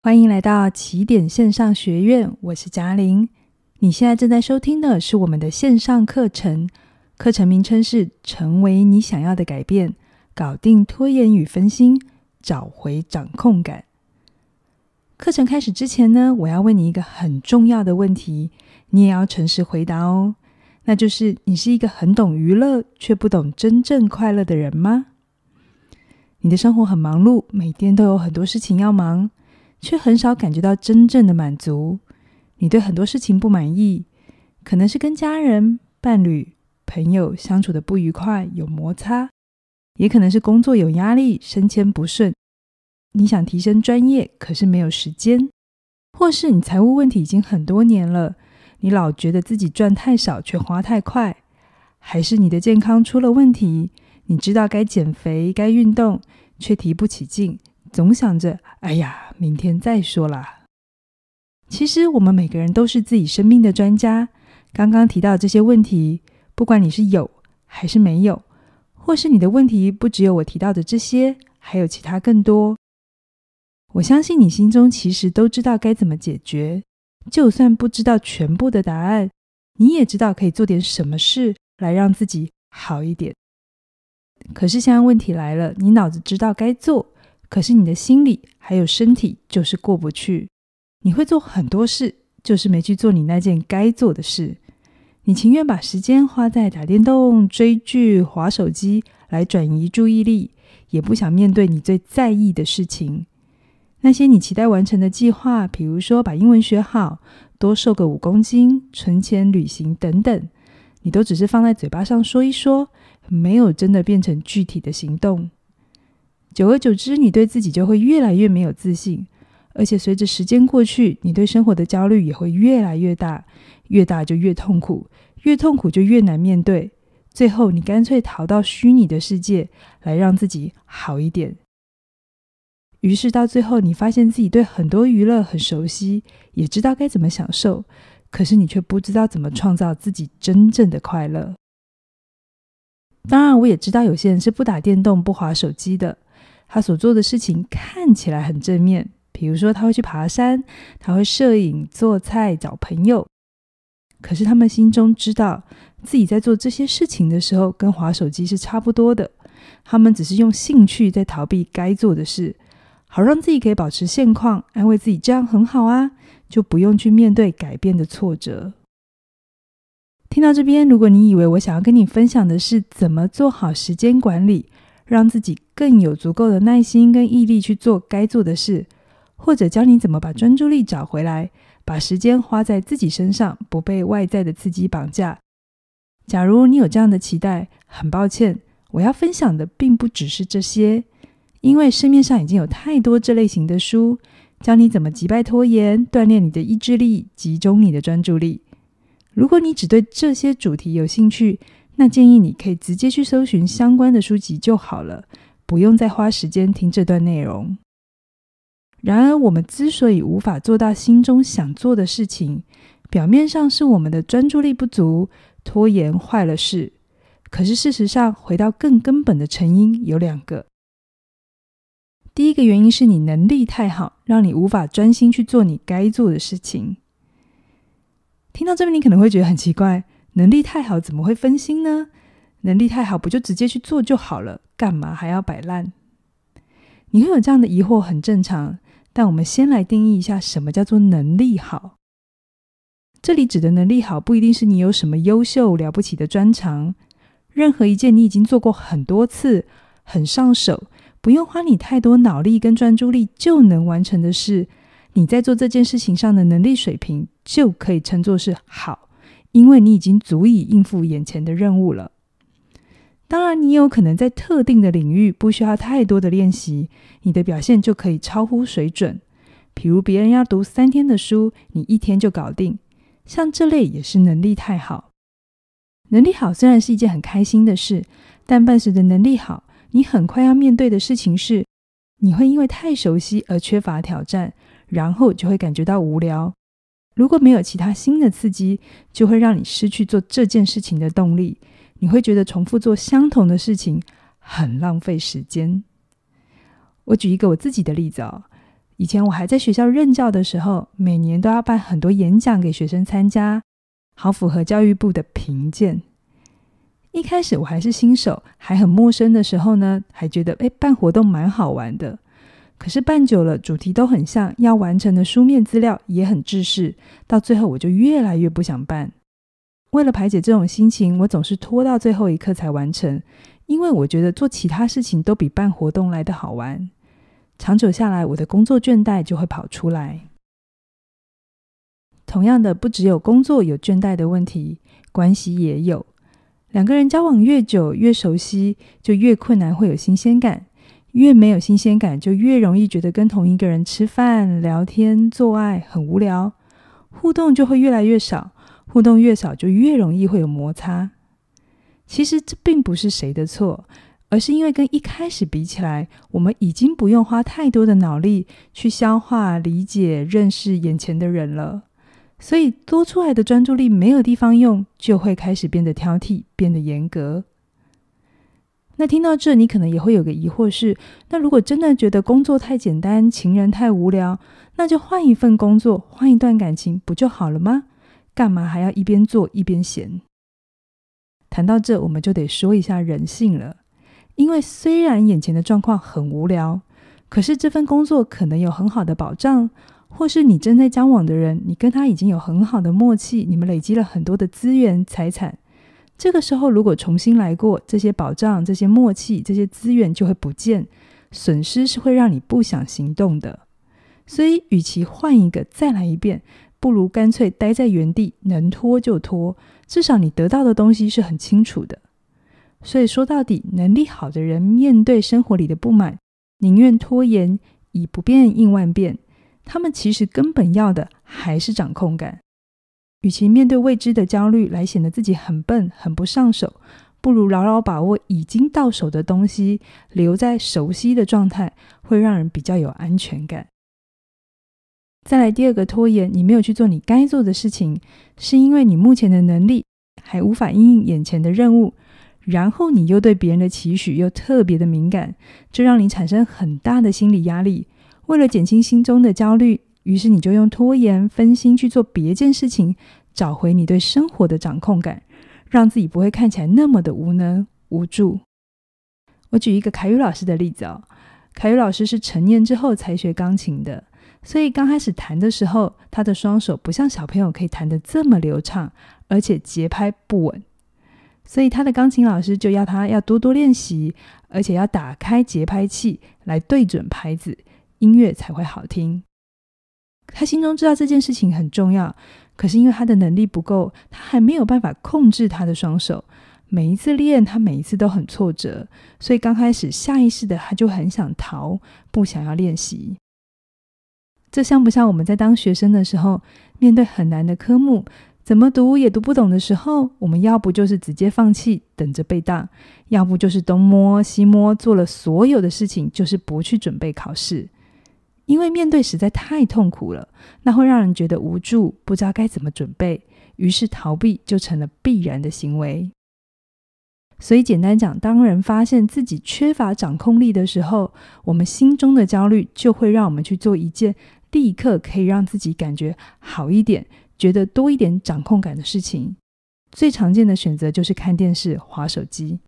欢迎来到起点线上学院，我是嘉玲。你现在正在收听的是我们的线上课程，课程名称是《成为你想要的改变》，搞定拖延与分心，找回掌控感。课程开始之前呢，我要问你一个很重要的问题，你也要诚实回答哦。那就是你是一个很懂娱乐却不懂真正快乐的人吗？你的生活很忙碌，每天都有很多事情要忙。却很少感觉到真正的满足。你对很多事情不满意，可能是跟家人、伴侣、朋友相处的不愉快有摩擦，也可能是工作有压力、升迁不顺。你想提升专业，可是没有时间，或是你财务问题已经很多年了，你老觉得自己赚太少却花太快，还是你的健康出了问题，你知道该减肥、该运动，却提不起劲。总想着，哎呀，明天再说啦。其实我们每个人都是自己生命的专家。刚刚提到这些问题，不管你是有还是没有，或是你的问题不只有我提到的这些，还有其他更多。我相信你心中其实都知道该怎么解决，就算不知道全部的答案，你也知道可以做点什么事来让自己好一点。可是现在问题来了，你脑子知道该做。可是你的心里还有身体就是过不去，你会做很多事，就是没去做你那件该做的事。你情愿把时间花在打电动、追剧、划手机来转移注意力，也不想面对你最在意的事情。那些你期待完成的计划，比如说把英文学好、多瘦个五公斤、存钱旅行等等，你都只是放在嘴巴上说一说，没有真的变成具体的行动。久而久之，你对自己就会越来越没有自信，而且随着时间过去，你对生活的焦虑也会越来越大，越大就越痛苦，越痛苦就越难面对，最后你干脆逃到虚拟的世界来让自己好一点。于是到最后，你发现自己对很多娱乐很熟悉，也知道该怎么享受，可是你却不知道怎么创造自己真正的快乐。当然，我也知道有些人是不打电动、不划手机的。他所做的事情看起来很正面，比如说他会去爬山，他会摄影、做菜、找朋友。可是他们心中知道自己在做这些事情的时候，跟划手机是差不多的。他们只是用兴趣在逃避该做的事，好让自己可以保持现况，安慰自己这样很好啊，就不用去面对改变的挫折。听到这边，如果你以为我想要跟你分享的是怎么做好时间管理。让自己更有足够的耐心跟毅力去做该做的事，或者教你怎么把专注力找回来，把时间花在自己身上，不被外在的刺激绑架。假如你有这样的期待，很抱歉，我要分享的并不只是这些，因为市面上已经有太多这类型的书，教你怎么击败拖延，锻炼你的意志力，集中你的专注力。如果你只对这些主题有兴趣，那建议你可以直接去搜寻相关的书籍就好了，不用再花时间听这段内容。然而，我们之所以无法做到心中想做的事情，表面上是我们的专注力不足，拖延坏了事。可是事实上，回到更根本的成因有两个。第一个原因是你能力太好，让你无法专心去做你该做的事情。听到这边，你可能会觉得很奇怪。能力太好怎么会分心呢？能力太好不就直接去做就好了，干嘛还要摆烂？你会有这样的疑惑很正常，但我们先来定义一下什么叫做能力好。这里指的能力好，不一定是你有什么优秀了不起的专长，任何一件你已经做过很多次、很上手、不用花你太多脑力跟专注力就能完成的事，你在做这件事情上的能力水平就可以称作是好。因为你已经足以应付眼前的任务了。当然，你有可能在特定的领域不需要太多的练习，你的表现就可以超乎水准。比如别人要读三天的书，你一天就搞定。像这类也是能力太好。能力好虽然是一件很开心的事，但伴随的能力好，你很快要面对的事情是，你会因为太熟悉而缺乏挑战，然后就会感觉到无聊。如果没有其他新的刺激，就会让你失去做这件事情的动力。你会觉得重复做相同的事情很浪费时间。我举一个我自己的例子哦，以前我还在学校任教的时候，每年都要办很多演讲给学生参加，好符合教育部的评鉴。一开始我还是新手，还很陌生的时候呢，还觉得哎办活动蛮好玩的。可是办久了，主题都很像，要完成的书面资料也很制式，到最后我就越来越不想办。为了排解这种心情，我总是拖到最后一刻才完成，因为我觉得做其他事情都比办活动来的好玩。长久下来，我的工作倦怠就会跑出来。同样的，不只有工作有倦怠的问题，关系也有。两个人交往越久越熟悉，就越困难会有新鲜感。越没有新鲜感，就越容易觉得跟同一个人吃饭、聊天、做爱很无聊，互动就会越来越少，互动越少就越容易会有摩擦。其实这并不是谁的错，而是因为跟一开始比起来，我们已经不用花太多的脑力去消化、理解、认识眼前的人了，所以多出来的专注力没有地方用，就会开始变得挑剔，变得严格。那听到这，你可能也会有个疑惑是：那如果真的觉得工作太简单，情人太无聊，那就换一份工作，换一段感情不就好了吗？干嘛还要一边做一边闲？谈到这，我们就得说一下人性了。因为虽然眼前的状况很无聊，可是这份工作可能有很好的保障，或是你正在交往的人，你跟他已经有很好的默契，你们累积了很多的资源、财产。这个时候，如果重新来过，这些保障、这些默契、这些资源就会不见，损失是会让你不想行动的。所以，与其换一个再来一遍，不如干脆待在原地，能拖就拖，至少你得到的东西是很清楚的。所以说到底，能力好的人面对生活里的不满，宁愿拖延，以不变应万变。他们其实根本要的还是掌控感。与其面对未知的焦虑，来显得自己很笨、很不上手，不如牢牢把握已经到手的东西，留在熟悉的状态，会让人比较有安全感。再来第二个拖延，你没有去做你该做的事情，是因为你目前的能力还无法应应眼前的任务，然后你又对别人的期许又特别的敏感，这让你产生很大的心理压力。为了减轻心中的焦虑。于是你就用拖延、分心去做别件事情，找回你对生活的掌控感，让自己不会看起来那么的无能无助。我举一个凯宇老师的例子哦，凯宇老师是成年之后才学钢琴的，所以刚开始弹的时候，他的双手不像小朋友可以弹得这么流畅，而且节拍不稳，所以他的钢琴老师就要他要多多练习，而且要打开节拍器来对准拍子，音乐才会好听。他心中知道这件事情很重要，可是因为他的能力不够，他还没有办法控制他的双手。每一次练，他每一次都很挫折，所以刚开始下意识的他就很想逃，不想要练习。这像不像我们在当学生的时候，面对很难的科目，怎么读也读不懂的时候，我们要不就是直接放弃，等着被当；要不就是东摸西摸，做了所有的事情，就是不去准备考试。因为面对实在太痛苦了，那会让人觉得无助，不知道该怎么准备，于是逃避就成了必然的行为。所以，简单讲，当人发现自己缺乏掌控力的时候，我们心中的焦虑就会让我们去做一件立刻可以让自己感觉好一点、觉得多一点掌控感的事情。最常见的选择就是看电视、划手机。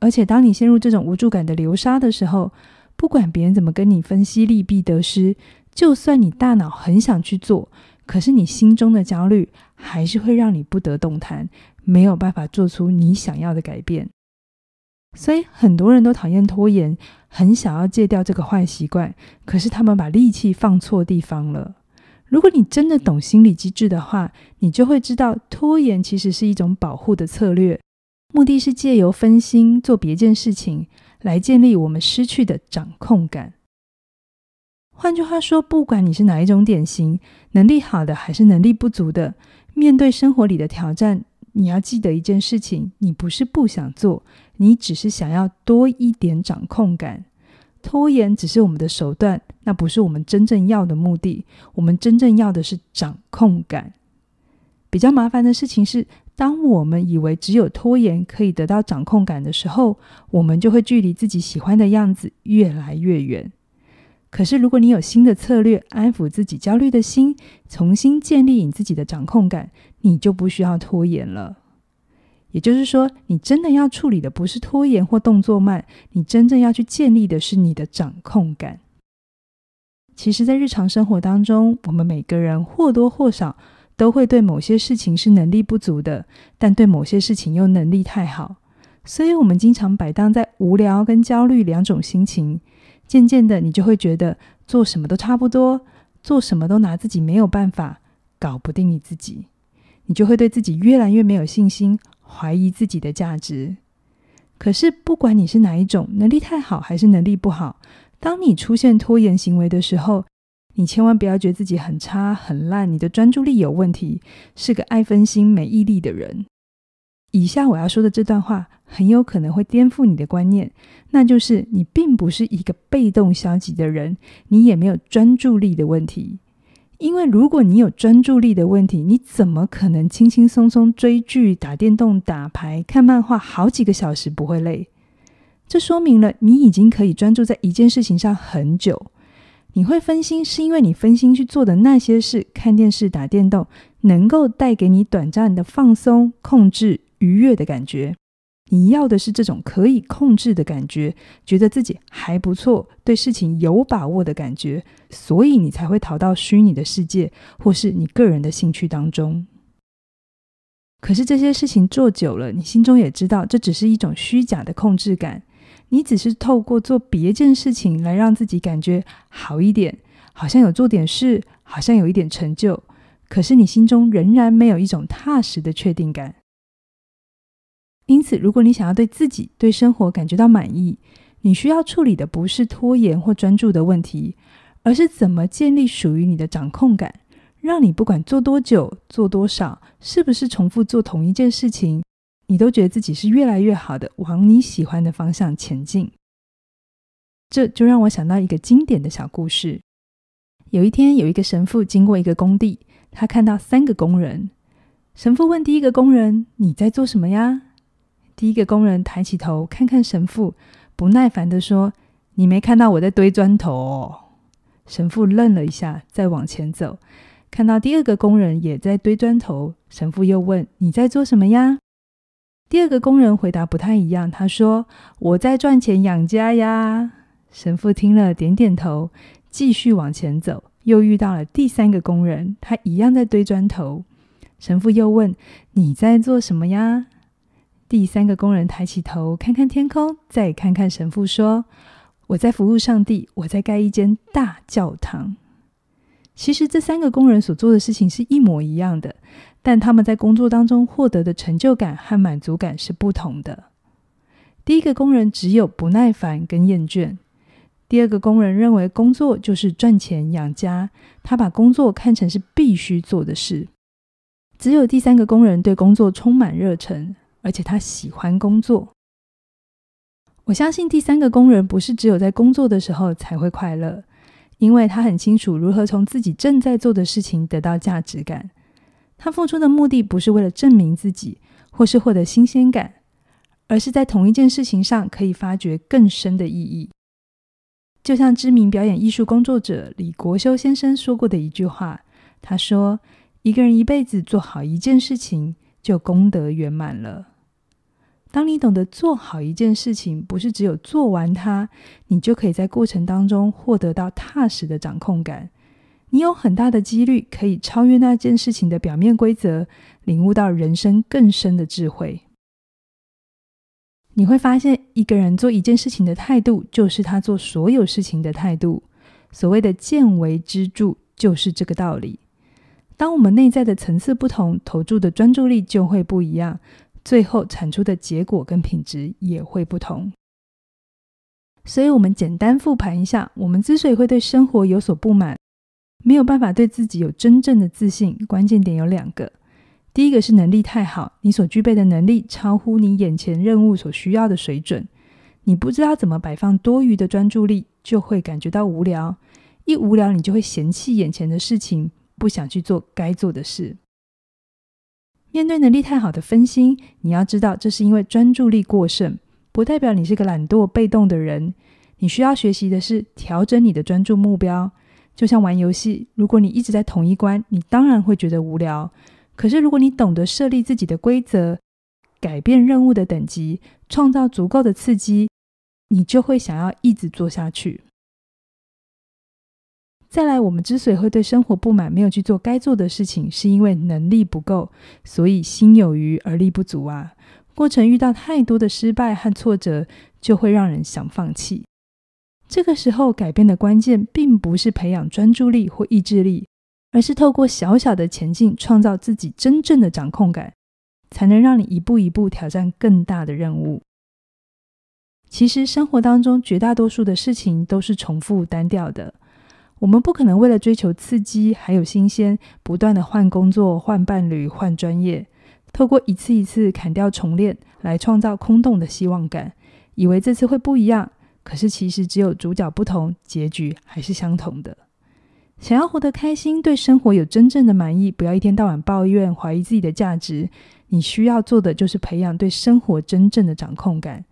而且，当你陷入这种无助感的流沙的时候，不管别人怎么跟你分析利弊得失，就算你大脑很想去做，可是你心中的焦虑还是会让你不得动弹，没有办法做出你想要的改变。所以很多人都讨厌拖延，很想要戒掉这个坏习惯，可是他们把力气放错地方了。如果你真的懂心理机制的话，你就会知道，拖延其实是一种保护的策略，目的是借由分心做别件事情。来建立我们失去的掌控感。换句话说，不管你是哪一种典型，能力好的还是能力不足的，面对生活里的挑战，你要记得一件事情：你不是不想做，你只是想要多一点掌控感。拖延只是我们的手段，那不是我们真正要的目的。我们真正要的是掌控感。比较麻烦的事情是，当我们以为只有拖延可以得到掌控感的时候，我们就会距离自己喜欢的样子越来越远。可是，如果你有新的策略安抚自己焦虑的心，重新建立你自己的掌控感，你就不需要拖延了。也就是说，你真的要处理的不是拖延或动作慢，你真正要去建立的是你的掌控感。其实，在日常生活当中，我们每个人或多或少。都会对某些事情是能力不足的，但对某些事情又能力太好，所以我们经常摆荡在无聊跟焦虑两种心情。渐渐的，你就会觉得做什么都差不多，做什么都拿自己没有办法，搞不定你自己，你就会对自己越来越没有信心，怀疑自己的价值。可是，不管你是哪一种，能力太好还是能力不好，当你出现拖延行为的时候。你千万不要觉得自己很差很烂，你的专注力有问题，是个爱分心、没毅力的人。以下我要说的这段话很有可能会颠覆你的观念，那就是你并不是一个被动消极的人，你也没有专注力的问题。因为如果你有专注力的问题，你怎么可能轻轻松松追剧、打电动、打牌、看漫画好几个小时不会累？这说明了你已经可以专注在一件事情上很久。你会分心，是因为你分心去做的那些事，看电视、打电动，能够带给你短暂的放松、控制、愉悦的感觉。你要的是这种可以控制的感觉，觉得自己还不错，对事情有把握的感觉，所以你才会逃到虚拟的世界，或是你个人的兴趣当中。可是这些事情做久了，你心中也知道，这只是一种虚假的控制感。你只是透过做别件事情来让自己感觉好一点，好像有做点事，好像有一点成就。可是你心中仍然没有一种踏实的确定感。因此，如果你想要对自己、对生活感觉到满意，你需要处理的不是拖延或专注的问题，而是怎么建立属于你的掌控感，让你不管做多久、做多少，是不是重复做同一件事情。你都觉得自己是越来越好的，往你喜欢的方向前进，这就让我想到一个经典的小故事。有一天，有一个神父经过一个工地，他看到三个工人。神父问第一个工人：“你在做什么呀？”第一个工人抬起头，看看神父，不耐烦地说：“你没看到我在堆砖头？”神父愣了一下，再往前走，看到第二个工人也在堆砖头。神父又问：“你在做什么呀？”第二个工人回答不太一样，他说：“我在赚钱养家呀。”神父听了点点头，继续往前走。又遇到了第三个工人，他一样在堆砖头。神父又问：“你在做什么呀？”第三个工人抬起头，看看天空，再看看神父，说：“我在服务上帝，我在盖一间大教堂。”其实，这三个工人所做的事情是一模一样的。但他们在工作当中获得的成就感和满足感是不同的。第一个工人只有不耐烦跟厌倦，第二个工人认为工作就是赚钱养家，他把工作看成是必须做的事。只有第三个工人对工作充满热忱，而且他喜欢工作。我相信第三个工人不是只有在工作的时候才会快乐，因为他很清楚如何从自己正在做的事情得到价值感。他付出的目的不是为了证明自己，或是获得新鲜感，而是在同一件事情上可以发掘更深的意义。就像知名表演艺术工作者李国修先生说过的一句话，他说：“一个人一辈子做好一件事情，就功德圆满了。当你懂得做好一件事情，不是只有做完它，你就可以在过程当中获得到踏实的掌控感。”你有很大的几率可以超越那件事情的表面规则，领悟到人生更深的智慧。你会发现，一个人做一件事情的态度，就是他做所有事情的态度。所谓的见微知著，就是这个道理。当我们内在的层次不同，投注的专注力就会不一样，最后产出的结果跟品质也会不同。所以，我们简单复盘一下，我们之所以会对生活有所不满。没有办法对自己有真正的自信，关键点有两个。第一个是能力太好，你所具备的能力超乎你眼前任务所需要的水准，你不知道怎么摆放多余的专注力，就会感觉到无聊。一无聊，你就会嫌弃眼前的事情，不想去做该做的事。面对能力太好的分心，你要知道这是因为专注力过剩，不代表你是个懒惰被动的人。你需要学习的是调整你的专注目标。就像玩游戏，如果你一直在同一关，你当然会觉得无聊。可是如果你懂得设立自己的规则，改变任务的等级，创造足够的刺激，你就会想要一直做下去。再来，我们之所以会对生活不满，没有去做该做的事情，是因为能力不够，所以心有余而力不足啊。过程遇到太多的失败和挫折，就会让人想放弃。这个时候，改变的关键并不是培养专注力或意志力，而是透过小小的前进，创造自己真正的掌控感，才能让你一步一步挑战更大的任务。其实，生活当中绝大多数的事情都是重复单调的，我们不可能为了追求刺激还有新鲜，不断的换工作、换伴侣、换专业，透过一次一次砍掉重练来创造空洞的希望感，以为这次会不一样。可是，其实只有主角不同，结局还是相同的。想要活得开心，对生活有真正的满意，不要一天到晚抱怨、怀疑自己的价值。你需要做的就是培养对生活真正的掌控感，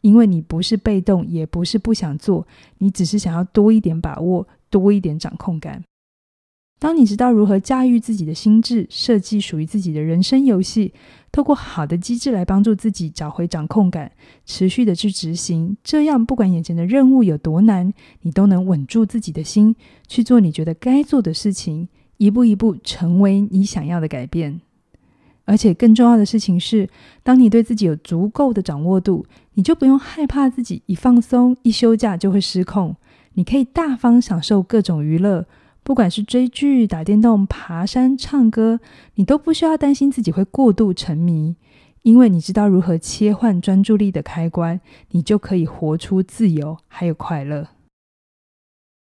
因为你不是被动，也不是不想做，你只是想要多一点把握，多一点掌控感。当你知道如何驾驭自己的心智，设计属于自己的人生游戏，透过好的机制来帮助自己找回掌控感，持续的去执行，这样不管眼前的任务有多难，你都能稳住自己的心，去做你觉得该做的事情，一步一步成为你想要的改变。而且更重要的事情是，当你对自己有足够的掌握度，你就不用害怕自己一放松、一休假就会失控，你可以大方享受各种娱乐。不管是追剧、打电动、爬山、唱歌，你都不需要担心自己会过度沉迷，因为你知道如何切换专注力的开关，你就可以活出自由还有快乐。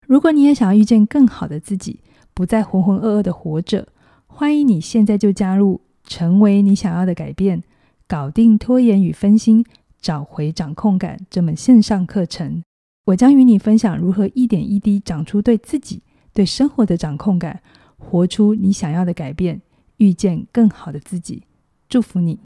如果你也想要遇见更好的自己，不再浑浑噩噩的活着，欢迎你现在就加入，成为你想要的改变，搞定拖延与分心，找回掌控感这门线上课程。我将与你分享如何一点一滴长出对自己。对生活的掌控感，活出你想要的改变，遇见更好的自己。祝福你。